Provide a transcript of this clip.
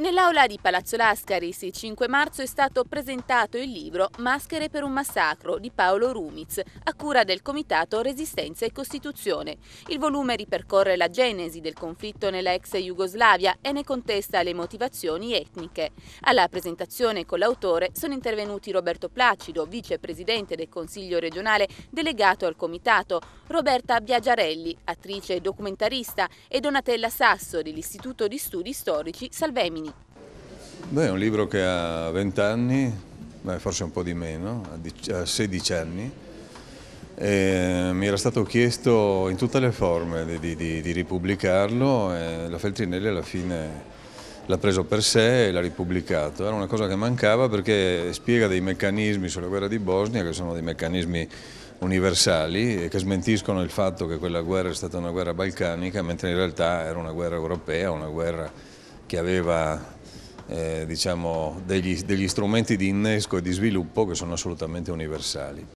Nell'aula di Palazzo Lascaris il 5 marzo è stato presentato il libro Maschere per un massacro di Paolo Rumiz, a cura del Comitato Resistenza e Costituzione. Il volume ripercorre la genesi del conflitto nella ex Jugoslavia e ne contesta le motivazioni etniche. Alla presentazione con l'autore sono intervenuti Roberto Placido, vicepresidente del Consiglio regionale delegato al Comitato, Roberta Biagiarelli, attrice e documentarista, e Donatella Sasso dell'Istituto di Studi Storici Salvemini. Beh, è un libro che ha 20 anni, forse un po' di meno, ha 16 anni. E mi era stato chiesto in tutte le forme di, di, di ripubblicarlo e la Feltrinelli alla fine l'ha preso per sé e l'ha ripubblicato. Era una cosa che mancava perché spiega dei meccanismi sulla guerra di Bosnia che sono dei meccanismi universali e che smentiscono il fatto che quella guerra è stata una guerra balcanica, mentre in realtà era una guerra europea, una guerra che aveva eh, diciamo, degli, degli strumenti di innesco e di sviluppo che sono assolutamente universali.